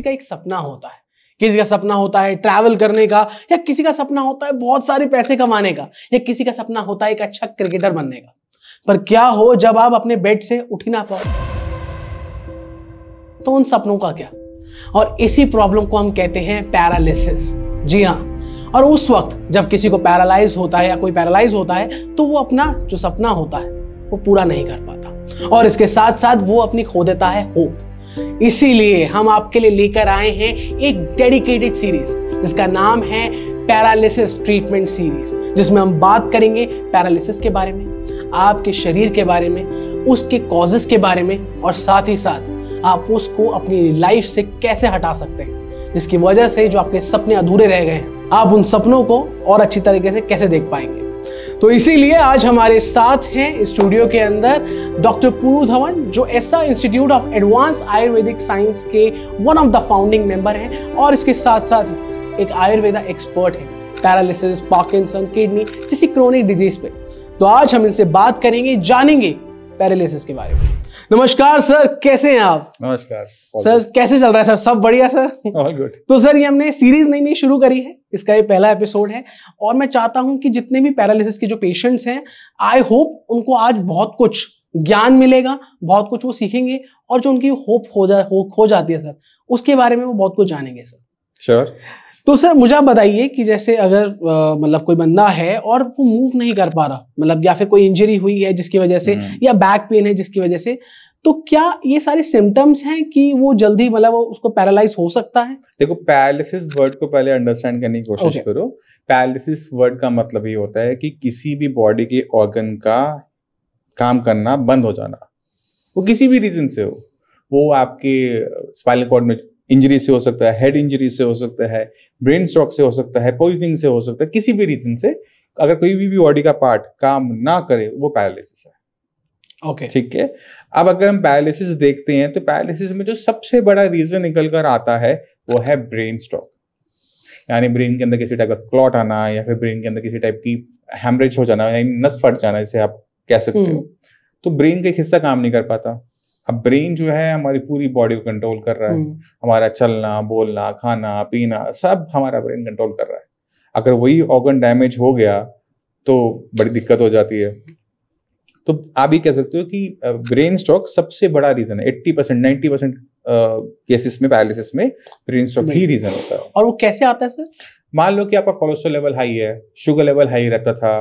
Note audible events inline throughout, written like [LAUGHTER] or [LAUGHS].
किसी का एक सपना होता है किसी का सपना होता है ट्रैवल करने का या किसी का सपना होता है बहुत सारे पैसे कमाने का या किसी का सपना होता है एक अच्छा क्रिकेटर बनने का पर क्या हो जब आप अपने बेड से उठ ही ना पाओ तो उन सपनों का क्या और इसी प्रॉब्लम को हम कहते हैं पैरालिसिस जी हाँ और उस वक्त जब किसी को पैरालाइज होता है या कोई पैरालाइज होता है तो वो अपना जो सपना होता है वो पूरा नहीं कर पाता और इसके साथ साथ वो अपनी खो देता है होप इसीलिए हम आपके लिए लेकर आए हैं एक डेडिकेटेड सीरीज जिसका नाम है पैरालिसिस ट्रीटमेंट सीरीज जिसमें हम बात करेंगे पैरालिसिस के बारे में आपके शरीर के बारे में उसके कॉजेस के बारे में और साथ ही साथ आप उसको अपनी लाइफ से कैसे हटा सकते हैं जिसकी वजह से जो आपके सपने अधूरे रह गए हैं आप उन सपनों को और अच्छी तरीके से कैसे देख पाएंगे तो इसीलिए आज हमारे साथ हैं स्टूडियो के अंदर डॉक्टर पूर्व धवन जो ऐसा institute of advance Ayurvedic science के one of the founding member हैं और इसके साथ साथ एक आयुर्वेदा एक्सपर्ट है पैरालिसिस पार्किंसन किडनी जैसी क्रोनिक डिजीज पे तो आज हम इनसे बात करेंगे जानेंगे पैरालिसिस के बारे में नमस्कार सर कैसे हैं आप नमस्कार सर कैसे चल रहा है सर सब बढ़िया सर ऑल गुड तो सर ये हमने सीरीज नई नई शुरू करी है इसका ये पहला एपिसोड है और मैं चाहता हूं कि जितने भी पैरालिसिस के जो पेशेंट्स हैं आई होप उनको आज बहुत कुछ ज्ञान मिलेगा बहुत कुछ वो सीखेंगे और जो उनकी होप हो जा हो हो जाती है सर उसके बारे में वो बहुत कुछ जानेंगे सर श्योर sure. तो सर मुझे आप बताइए कि जैसे अगर मतलब कोई बंदा है और वो मूव नहीं कर पा रहा मतलब या फिर कोई इंजरी हुई है जिसकी वजह से हम्म। या बैक पेन है जिसकी वजह से तो क्या ये सारे सिम्टम्स हैं कि वो जल्दी मतलब उसको पैरालाइज हो सकता है देखो पैरालिसिस वर्ड को पहले अंडरस्टैंड करने की कोशिश okay. करो पैरालिसिस वर्ड का मतलब ये होता है कि किसी भी बॉडी के ऑर्गन का काम करना बंद हो जाना वो किसी भी रीजन से हो वो आपके स्पाइनल कॉर्ड में इंजरी से हो सकता है हेड इंजरी से हो सकता है ब्रेन स्ट्रोक से हो सकता है पॉइजनिंग से हो सकता है किसी भी रीजन से अगर कोई भी बॉडी का पार्ट काम ना करे वो पैरालिसिस है ओके ठीक है अब अगर हम पैरालिसिस देखते हैं तो पैरालिसिस में जो सबसे बड़ा रीजन निकल कर आता है वो है ब्रेन स्ट्रोक यानी ब्रेन के अंदर किसी टाइप का क्लॉट आना या फिर ब्रेन के अंदर किसी टाइप की हेमरेज हो जाना यानी नस फट जाना जिसे आप कह सकते हो हम्म। तो ब्रेन का एक हिस्सा काम नहीं कर पाता अब ब्रेन जो है हमारी पूरी बॉडी को कंट्रोल कर रहा है हम्म। हमारा चलना बोलना खाना पीना सब हमारा ब्रेन कंट्रोल कर रहा है अगर वही ऑर्गन डैमेज हो गया तो बड़ी दिक्कत हो जाती है तो आप ही कह सकते हो कि ब्रेन स्ट्रोक सबसे बड़ा रीजन है eighty percent ninety percent cases में पैरालिसिस में ब्रेन स्ट्रोक ही रीजन होता है और वो कैसे आता है सर मान लो कि आपका कोलेस्ट्रॉल लेवल हाई है शुगर लेवल हाई रहता था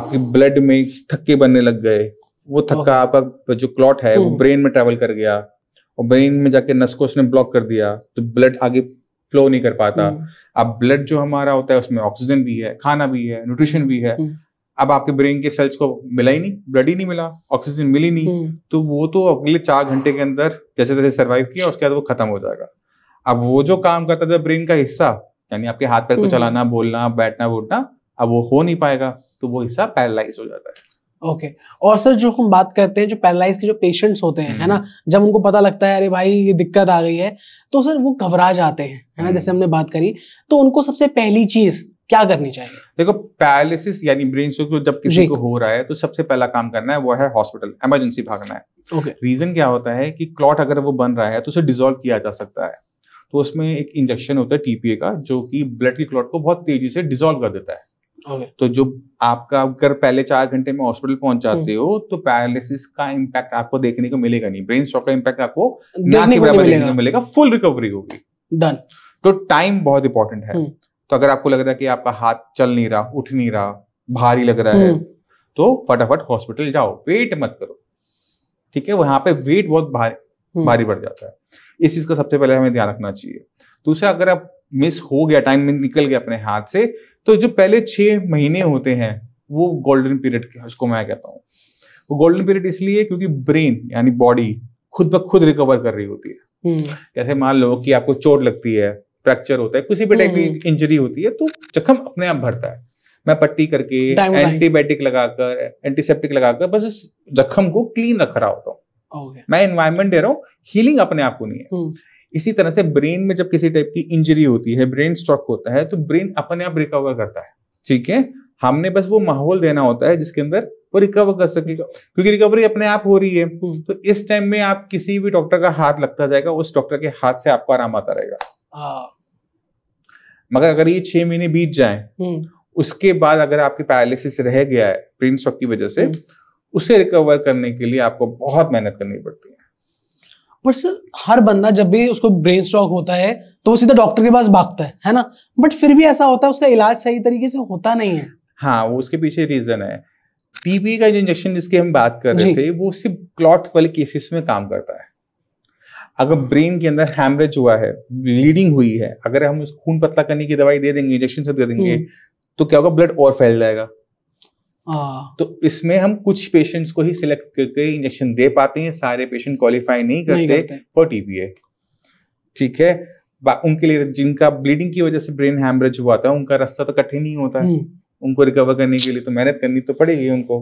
आपके ब्लड में थक्के बनने लग गए वो थक्का आपका जो क्लॉट है वो ब्रेन हम्म। में ट्रेवल कर गया और ब्रेन में जाके नस को उसने ब्लॉक कर दिया तो ब्लड आगे फ्लो नहीं कर पाता हम्म। अब ब्लड जो हमारा होता है उसमें ऑक्सीजन भी है खाना भी है न्यूट्रिशन भी है हम्म। अब आपके ब्रेन के सेल्स को मिला ही नहीं ब्लड ही नहीं मिला ऑक्सीजन मिली नहीं तो वो तो अगले चार घंटे के अंदर जैसे तैसे सर्वाइव किया उसके बाद वो खत्म हो जाएगा अब वो जो काम करता था ब्रेन का हिस्सा यानी आपके हाथ पैर को चलाना बोलना बैठना उठना अब वो हो नहीं पाएगा तो वो हिस्सा पैरालाइज हो जाता है ओके okay. और सर जो हम बात करते हैं जो पैरालाइज के जो पेशेंट्स होते हैं है ना हम्म। जब उनको पता लगता है अरे भाई ये दिक्कत आ गई है तो सर वो घबरा जाते हैं है ना हम्म। जैसे हमने बात करी तो उनको सबसे पहली चीज क्या करनी चाहिए देखो पैरालिसिस यानी ब्रेन स्ट्रोक जब किसी को हो रहा है तो सबसे पहला काम करना है वो है हॉस्पिटल इमरजेंसी भागना है ओके okay. रीजन क्या होता है कि क्लॉट अगर वो बन रहा है तो उसे डिजोल्व किया जा सकता है तो उसमें एक इंजेक्शन होता है टीपीए का जो कि ब्लड की क्लॉट को बहुत तेजी से डिजोल्व कर देता है तो जो आपका अगर पहले चार घंटे में हॉस्पिटल पहुंच जाते हम्म। हो तो पैरालिसिस का इम्पैक्ट आपको देखने को मिलेगा नहीं ब्रेन स्ट्रोक का इम्पैक्ट आपको मिलेगा।, मिलेगा फुल रिकवरी होगी डन तो टाइम बहुत इंपॉर्टेंट है हम्म। तो अगर आपको लग रहा है कि आपका हाथ चल नहीं रहा उठ नहीं रहा भारी लग रहा है हम्म। तो फटाफट हॉस्पिटल जाओ वेट मत करो ठीक है वहां पे वेट बहुत भारी भारी बढ़ जाता है इस चीज का सबसे पहले हमें ध्यान रखना चाहिए दूसरा अगर आप मिस हो गया टाइम निकल गया अपने हाथ से तो जो पहले छह महीने होते हैं वो गोल्डन पीरियड उसको मैं कहता हूँ वो गोल्डन पीरियड इसलिए क्योंकि ब्रेन यानी बॉडी खुद ब खुद रिकवर कर रही होती है हम्म। जैसे मान लो कि आपको चोट लगती है फ्रैक्चर होता है किसी भी टाइप की इंजरी हम्म। होती है तो जख्म अपने आप भरता है मैं पट्टी करके एंटीबायोटिक लगाकर एंटीसेप्टिक लगाकर बस जख्म को क्लीन रख रहा होता हूँ मैं इन्वायरमेंट दे रहा हूँ हीलिंग अपने आप को नहीं है हम्म। इसी तरह से ब्रेन में जब किसी टाइप की इंजरी होती है ब्रेन स्ट्रोक होता है तो ब्रेन अपने आप रिकवर करता है ठीक है हमने बस वो माहौल देना होता है जिसके अंदर वो रिकवर कर सकेगा क्योंकि रिकवरी अपने आप हो रही है तो इस टाइम में आप किसी भी डॉक्टर का हाथ लगता जाएगा उस डॉक्टर के हाथ से आपको आराम आता रहेगा मगर अगर ये छह महीने बीत जाए हम्म। उसके बाद अगर आपकी पैरालिसिस रह गया है ब्रेन स्ट्रोक की वजह से हम्म। उसे रिकवर करने के लिए आपको बहुत मेहनत करनी पड़ती है बट सर हर बंदा जब भी उसको ब्रेन स्ट्रोक होता है तो वो सीधा डॉक्टर के पास भागता है है ना बट फिर भी ऐसा होता है उसका इलाज सही तरीके से होता नहीं है हाँ वो उसके पीछे रीजन है टीबी का जो इंजेक्शन जिसकी हम बात कर रहे थे वो सिर्फ क्लॉट वाले केसेस में काम करता है अगर ब्रेन के अंदर हैमरेज हुआ है ब्लीडिंग हुई है अगर हम खून पतला करने की दवाई दे देंगे इंजेक्शन से दे देंगे हम्म। तो क्या होगा ब्लड और फैल जाएगा हाँ। तो इसमें हम कुछ पेशेंट्स को ही सिलेक्ट करके इंजेक्शन दे पाते हैं सारे पेशेंट क्वालिफाई नहीं करते फॉर टीबीए ठीक है उनके लिए जिनका ब्लीडिंग की वजह से ब्रेन हैमरेज हुआ था उनका रास्ता तो कठिन ही होता है हम्म। उनको रिकवर करने के लिए तो मेहनत करनी तो पड़ेगी उनको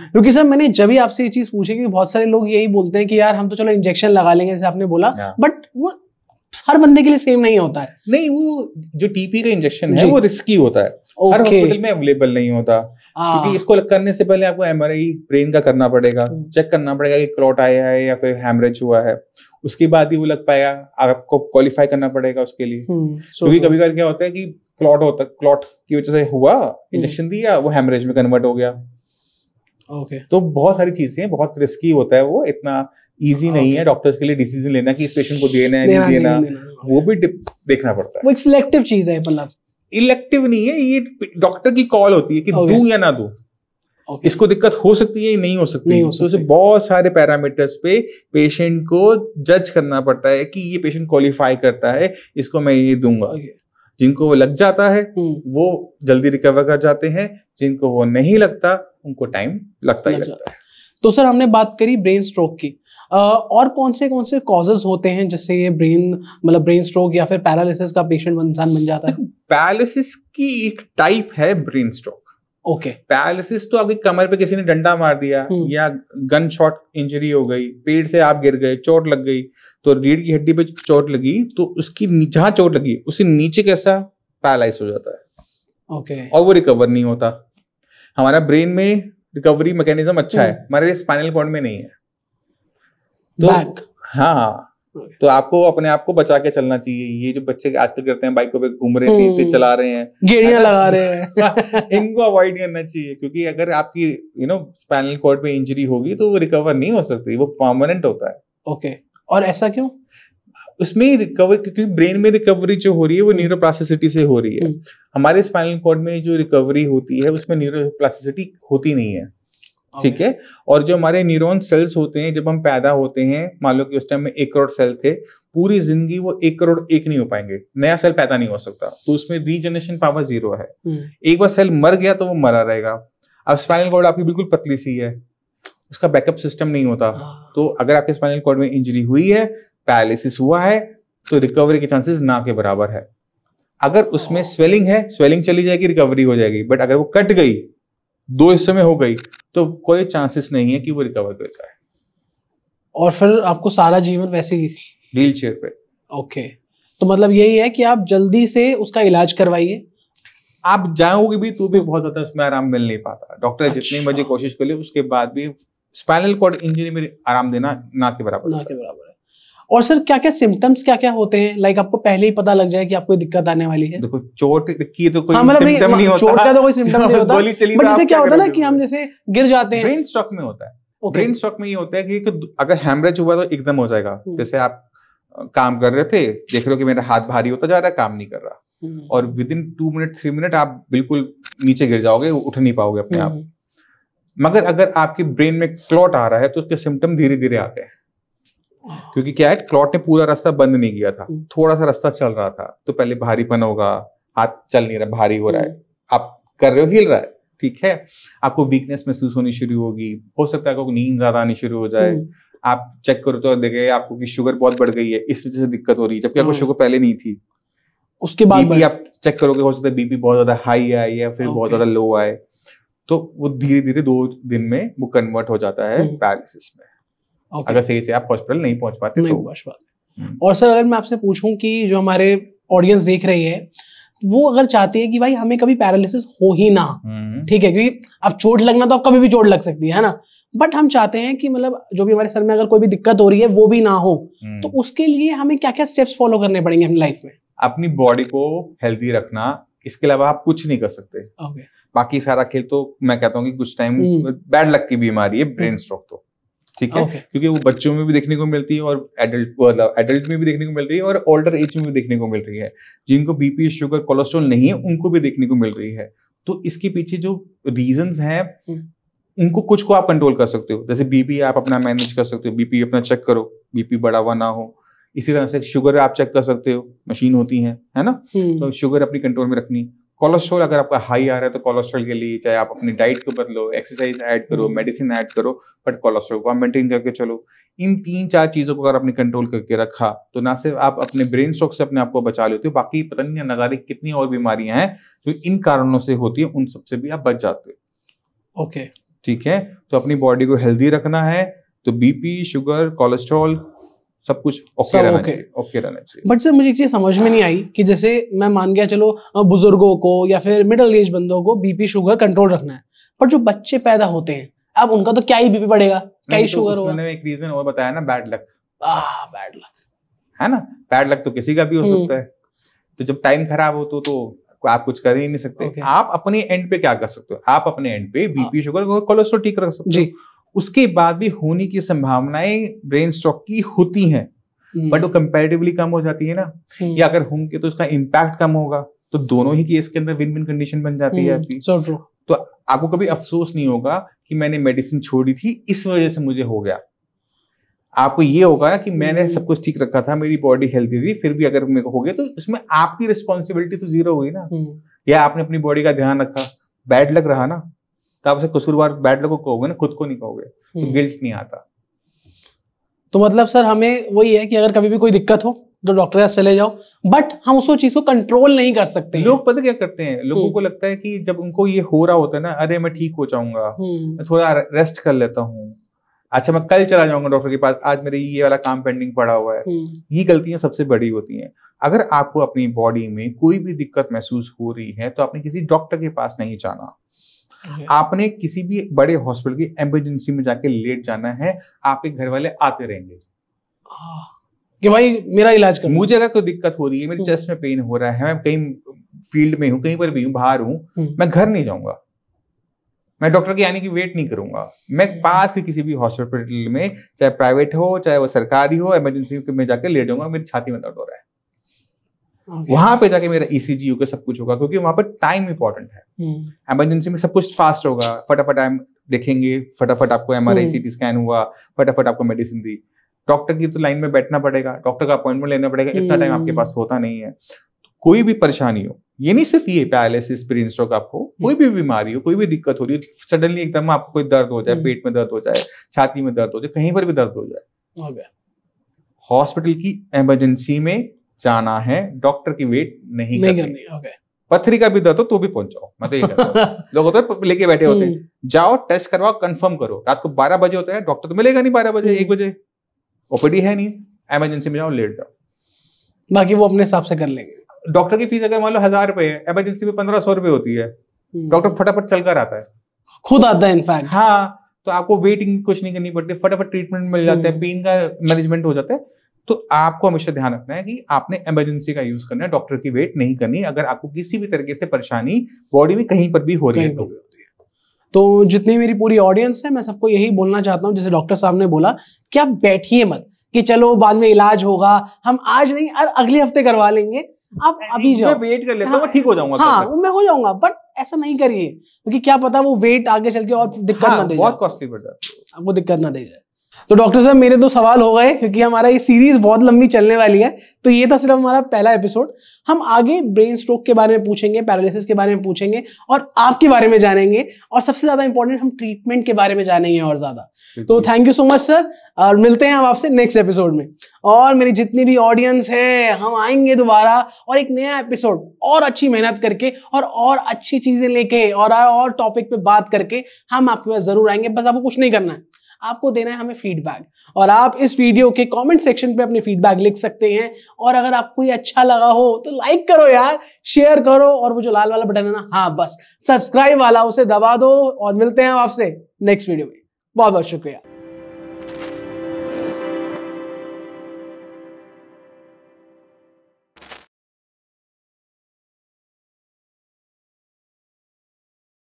क्योंकि सर मैंने जब भी आपसे ये चीज पूछी कि बहुत सारे लोग यही बोलते हैं कि यार हम तो चलो इंजेक्शन लगा लेंगे जैसे आपने बोला बट हाँ। वो हर बंदे के लिए सेम नहीं होता है नहीं वो जो टीपी का इंजेक्शन है वो रिस्की होता है हर हॉस्पिटल में अवेलेबल नहीं होता क्योंकि हाँ। इसको करने से पहले आपको एम ब्रेन का करना पड़ेगा चेक हम्म। करना पड़ेगा कि क्लॉट आया है या फिर हेमरेज हुआ है उसके बाद ही वो लग पाएगा आपको क्वालिफाई करना पड़ेगा उसके लिए हम्म, क्योंकि कभी कभी क्या होता है कि क्लॉट होता है क्लॉट की वजह से हुआ इंजेक्शन हम्म। दिया वो हेमरेज में कन्वर्ट हो गया ओके तो बहुत सारी चीजें हैं बहुत रिस्की होता है वो इतना इजी हाँ, okay. नहीं है डॉक्टर्स के लिए डिसीजन लेना कि इस पेशेंट को देना है नहीं देना, देना, देना, देना वो भी देखना पड़ता है वो एक सिलेक्टिव चीज है मतलब इलेक्टिव नहीं है ये डॉक्टर की कॉल होती है कि okay. दू या ना दू okay. इसको दिक्कत हो सकती है नहीं हो सकती नहीं हो तो सकती। तो बहुत सारे पैरामीटर्स पे पेशेंट को जज करना पड़ता है कि ये पेशेंट क्वालिफाई करता है इसको मैं ये दूंगा okay. जिनको वो लग जाता है hmm. वो जल्दी रिकवर कर जाते हैं जिनको वो नहीं लगता उनको टाइम लगता ही लगता है तो सर हमने बात करी ब्रेन स्ट्रोक की और कौन से कौन से कॉजेज होते हैं जिससे ये ब्रेन मतलब ब्रेन स्ट्रोक या फिर पैरालिसिस का पेशेंट इंसान बन जाता है पैरालिसिस की एक टाइप है brain stroke okay okay. Paralysis तो अभी कमर पे किसी ने डंडा मार दिया हम्म। या गन शॉट इंजरी हो गई पेड़ से आप गिर गए चोट लग गई तो रीढ़ की हड्डी पे चोट लगी तो उसकी जहां चोट लगी उसे नीचे कैसा पैरालाइज हो जाता है ओके okay. और वो रिकवर नहीं होता हमारा ब्रेन में रिकवरी मैकेनिज्म अच्छा है हम्म। हमारे स्पाइनल कॉर्ड में नहीं है तो Back. हाँ तो आपको अपने आप को बचा के चलना चाहिए ये जो बच्चे आजकल करते हैं बाइकों पे घूम रहे हैं हम्म। चला रहे हैं गेड़िया लगा रहे हैं [LAUGHS] इनको अवॉइड करना चाहिए क्योंकि अगर आपकी यू नो स्पाइनल कॉर्ड पे इंजरी होगी तो वो रिकवर नहीं हो सकती वो परमानेंट होता है ओके okay. और ऐसा क्यों उसमें रिकवर क्योंकि ब्रेन में रिकवरी जो हो रही है वो न्यूरो हम्म। से हो रही है हम्म। हमारे स्पाइनल कॉर्ड में जो रिकवरी होती है उसमें न्यूरो होती नहीं है ठीक है और जो हमारे न्यूरॉन सेल्स होते हैं जब हम पैदा होते हैं मान लो कि उस टाइम में एक करोड़ सेल थे पूरी जिंदगी वो एक करोड़ एक नहीं हो पाएंगे नया सेल पैदा नहीं हो सकता तो उसमें रीजनरेशन पावर जीरो है hmm. एक बार सेल मर गया तो वो मरा रहेगा अब स्पाइनल कॉर्ड आपकी बिल्कुल पतली सी है उसका बैकअप सिस्टम नहीं होता ah. तो अगर आपके स्पाइनल कॉर्ड में इंजरी हुई है पैरालिसिस हुआ है तो रिकवरी के चांसेस ना के बराबर है अगर उसमें स्वेलिंग ah. है स्वेलिंग चली जाएगी रिकवरी हो जाएगी बट अगर वो कट गई दो हिस्से में हो गई तो कोई चांसेस नहीं है कि वो रिकवर कर जाए और फिर आपको सारा जीवन वैसे ही व्हील चेयर पे ओके तो मतलब यही है कि आप जल्दी से उसका इलाज करवाइए आप जाओगे भी तो भी बहुत ज्यादा उसमें आराम मिल नहीं पाता डॉक्टर अच्छा। जितनी मर्जी कोशिश कर ले उसके बाद भी स्पाइनल कॉर्ड इंजरी में आराम देना ना के बराबर ना के बराबर और सर क्या क्या सिम्टम्स क्या क्या होते हैं लाइक आपको पहले ही पता लग जाए कि आपको दिक्कत आने वाली है देखो चोट की तो कोई हाँ, सिम्टम मतलब नहीं, होता चोट का तो कोई सिम्टम [LAUGHS] नहीं होता बट तो जैसे क्या होता है ना कि हम जैसे गिर जाते हैं ब्रेन स्ट्रोक में होता है ब्रेन स्ट्रोक में ये होता है कि अगर हेमरेज हुआ तो एकदम हो जाएगा हम्म। जैसे आप काम कर रहे थे हम्म। देख रहे हो कि मेरा हाथ भारी होता जा रहा है काम नहीं कर रहा हम्म। और within two minute three minute आप बिल्कुल नीचे गिर जाओगे उठ नहीं पाओगे अपने आप मगर अगर आपके ब्रेन में क्लॉट आ रहा है तो उसके सिम्टम धीरे धीरे आते हैं क्योंकि क्या है क्लॉट ने पूरा रास्ता बंद नहीं किया था हम्म। थोड़ा सा रास्ता चल रहा था तो पहले भारीपन होगा हाथ चल नहीं रहा भारी हो रहा है हम्म। आप कर रहे हो हिल रहा है ठीक है आपको वीकनेस महसूस होनी शुरू होगी हो सकता है आपको नींद ज्यादा आनी शुरू हो जाए हम्म। आप चेक करो तो देखे आपको कि शुगर बहुत बढ़ गई है इस वजह से दिक्कत हो रही है जबकि आपको शुगर पहले नहीं थी उसके बाद बीपी आप चेक करोगे हो सकता है बीपी बहुत ज्यादा हाई आए या फिर बहुत ज्यादा लो आए तो वो धीरे धीरे दो दिन में वो कन्वर्ट हो जाता है पैरालिसिस में okay. अगर सही से आप हॉस्पिटल नहीं पहुंच पाते नहीं तो पहुंच पाते हम्म। और सर अगर मैं आपसे पूछूं कि जो हमारे ऑडियंस देख रही है वो अगर चाहती है कि भाई हमें कभी पैरालिसिस हो ही ना हम्म। ठीक है क्योंकि अब चोट लगना तो अब कभी भी चोट लग सकती है ना बट हम चाहते हैं कि मतलब जो भी हमारे सर में अगर कोई भी दिक्कत हो रही है वो भी ना हो हम्म। तो उसके लिए हमें क्या क्या स्टेप्स फॉलो करने पड़ेंगे अपनी लाइफ में अपनी बॉडी को हेल्दी रखना इसके अलावा आप कुछ नहीं कर सकते okay. बाकी सारा खेल तो मैं कहता हूँ कि कुछ टाइम बैड लक की बीमारी है ब्रेन स्ट्रोक तो ठीक है okay. क्योंकि वो बच्चों में भी देखने को मिलती है और एडल्ट मतलब एडल्ट में भी देखने को मिल रही है और ओल्डर एज में भी देखने को मिल रही है जिनको बीपी शुगर कोलेस्ट्रॉल नहीं है उनको भी देखने को मिल रही है तो इसके पीछे जो रीजन है hmm. उनको कुछ को आप कंट्रोल कर सकते हो जैसे बीपी आप अपना मैनेज कर सकते हो बीपी अपना चेक करो बीपी बढ़ा हुआ ना हो इसी तरह से शुगर आप चेक कर सकते हो मशीन होती है है ना hmm. तो शुगर अपनी कंट्रोल में रखनी कोलेस्ट्रॉल अगर आपका हाई आ रहा है तो कोलेस्ट्रॉल के लिए चाहे आप अपनी डाइट को बदलो एक्सरसाइज ऐड करो मेडिसिन हम्म। ऐड करो बट कोलेस्ट्रॉल को आप मेंटेन करके चलो इन तीन चार चीज़ों को अगर आपने कंट्रोल करके रखा तो ना सिर्फ आप अपने ब्रेन स्ट्रोक से अपने आप को बचा लेते हो बाकी पता नहीं नजारे कितनी और बीमारियां हैं जो इन कारणों से होती है उन सबसे भी आप बच जाते हो ओके ठीक है तो अपनी बॉडी को हेल्दी रखना है तो बीपी शुगर कोलेस्ट्रॉल सब कुछ ओके रहना चाहिए ओके रहना चाहिए बट सर मुझे एक चीज समझ में नहीं आई कि जैसे मैं मान गया चलो बुजुर्गों को या फिर मिडिल एज बंदों को बीपी शुगर कंट्रोल रखना है पर जो बच्चे पैदा होते हैं अब उनका तो क्या ही बीपी बढ़ेगा क्या ही शुगर तो होगा मैंने एक रीजन और बताया ना बैड लक बैड लक है ना बैड लक तो किसी का भी हो हम्म। सकता है तो जब टाइम खराब हो तो तो आप कुछ कर ही नहीं सकते okay. आप अपने एंड पे क्या कर सकते हो आप अपने एंड पे बीपी शुगर कोलेस्ट्रॉल ठीक रख सकते हो उसके बाद भी होने की संभावनाएं ब्रेन स्ट्रोक की होती हैं बट हम्म। वो कंपेरेटिवली कम हो जाती है ना हम्म। या अगर होंगे तो उसका इम्पैक्ट कम होगा तो दोनों ही केस के अंदर विन विन कंडीशन बन जाती है आपकी हम्म, तो आपको कभी अफसोस नहीं होगा कि मैंने मेडिसिन छोड़ी थी इस वजह से मुझे हो गया आपको ये होगा कि मैंने सब कुछ ठीक रखा था मेरी बॉडी हेल्थी थी फिर भी अगर मेरे को हो गया तो इसमें आपकी रिस्पॉन्सिबिलिटी तो जीरो हुई ना या आपने अपनी बॉडी का ध्यान रखा बैड लग रहा ना तो आप उसे कसूरवार बैड लोग को कहोगे ना खुद को नहीं कहोगे तो गिल्ट हम्म। नहीं आता तो मतलब सर हमें वही है कि अगर कभी भी कोई दिक्कत हो तो डॉक्टर के चले जाओ बट हम उस चीज को कंट्रोल नहीं कर सकते लोग पता क्या करते हैं लोगों हम्म। को लगता है कि जब उनको ये हो रहा होता है ना अरे मैं ठीक हो जाऊंगा हम्म। थोड़ा रेस्ट कर लेता हूँ अच्छा मैं कल चला जाऊंगा डॉक्टर के पास आज मेरे ये वाला काम पेंडिंग पड़ा हुआ है ये गलतियां सबसे बड़ी होती हैं अगर आपको अपनी बॉडी में कोई भी दिक्कत महसूस हो रही है तो आपने किसी डॉक्टर के पास नहीं जाना आपने किसी भी बड़े हॉस्पिटल की एमरजेंसी में जाके लेट जाना है आपके घर वाले आते रहेंगे कि भाई मेरा इलाज कर मुझे अगर कोई दिक्कत हो रही है मेरे हम्म। चेस्ट में पेन हो रहा है मैं कहीं फील्ड में हूँ कहीं पर भी हूँ बाहर हूँ हम्म। मैं घर नहीं जाऊंगा मैं डॉक्टर के आने की वेट नहीं करूंगा मैं हम्म। पास के किसी भी हॉस्पिटल में चाहे प्राइवेट हो चाहे वो सरकारी हो इमरजेंसी में जाकर लेट जाऊंगा मेरी छाती में दर्द हो रहा है वहां पे जाके मेरा ईसीजी e होगा सब कुछ होगा क्योंकि वहां पर टाइम इंपॉर्टेंट है एमरजेंसी हम्म। में सब कुछ फास्ट होगा फटाफट हम देखेंगे फटाफट आपको M R I C T scan हुआ फटाफट आपको मेडिसिन दी डॉक्टर की तो लाइन में बैठना पड़ेगा डॉक्टर का अपॉइंटमेंट लेना पड़ेगा इतना टाइम आपके पास हम्म। होता नहीं है कोई भी परेशानी हो ये नहीं सिर्फ ये पैरालिसिस स्ट्रोक आपको हम्म। कोई भी बीमारी हो कोई भी दिक्कत हो रही हो सडनली एकदम आपको कोई दर्द हो जाए पेट में दर्द हो जाए छाती में दर्द हो जाए कहीं पर भी दर्द हो जाए हॉस्पिटल की एमरजेंसी में जाना है डॉक्टर की वेट नहीं, नहीं करनी पथरी का भी दर्द हो तो भी पहुंच जाओ मैं तो ये [LAUGHS] लोग होते लेके बैठे होते हैं हम्म। जाओ टेस्ट करवाओ कंफर्म करो रात को बारह बजे होता है डॉक्टर तो मिलेगा नहीं बारह बजे एक हम्म। बजे ओपीडी है नहीं एमरजेंसी में जाओ लेट जाओ बाकी वो अपने हिसाब से कर लेंगे डॉक्टर की फीस अगर मान लो हजार रुपए है एमरजेंसी में पंद्रह सौ रुपए होती है डॉक्टर हम्म। फटाफट चलकर आता है खुद आता है इनफैक्ट हाँ तो आपको वेटिंग कुछ नहीं करनी पड़ती फटाफट ट्रीटमेंट मिल जाता है पेन का मैनेजमेंट हो जाता है तो आपको हमेशा ध्यान रखना है कि आपने इमरजेंसी का यूज करना है डॉक्टर की वेट नहीं करनी अगर आपको किसी भी तरीके से परेशानी बॉडी में कहीं पर भी हो रही है तो तो जितनी मेरी पूरी ऑडियंस है मैं सबको यही बोलना चाहता हूँ जैसे डॉक्टर साहब ने बोला कि आप बैठिए मत कि चलो बाद में इलाज होगा हम आज नहीं और अगले हफ्ते करवा लेंगे आप अभी जाओ वेट कर लेता हाँ, ठीक हो जाऊंगा हाँ मैं हो जाऊंगा बट ऐसा नहीं करिए क्योंकि क्या पता वो वेट आगे चल के और दिक्कत हाँ, ना दे बहुत कॉस्टली पड़ जाए वो दिक्कत ना दे जाए तो डॉक्टर साहब मेरे तो सवाल हो गए क्योंकि हमारा ये सीरीज बहुत लंबी चलने वाली है तो ये था सिर्फ हमारा पहला एपिसोड हम आगे ब्रेन स्ट्रोक के बारे में पूछेंगे पैरालिसिस के बारे में पूछेंगे और आपके बारे में जानेंगे और सबसे ज्यादा इंपॉर्टेंट हम ट्रीटमेंट के बारे में जानेंगे और ज्यादा तो thank you so much sir और मिलते हैं हम आपसे नेक्स्ट एपिसोड में और मेरी जितनी भी ऑडियंस है हम आएंगे दोबारा और एक नया एपिसोड और अच्छी मेहनत करके और और अच्छी चीजें लेके और और टॉपिक पे बात करके हम आपके पास जरूर आएंगे बस आपको कुछ नहीं करना है आपको देना है हमें फीडबैक और आप इस वीडियो के कमेंट सेक्शन पे अपने फीडबैक लिख सकते हैं और अगर आपको ये अच्छा लगा हो तो लाइक करो यार शेयर करो और वो जो लाल वाला बटन है ना हाँ बस सब्सक्राइब वाला उसे दबा दो और मिलते हैं आपसे नेक्स्ट वीडियो में बहुत बहुत शुक्रिया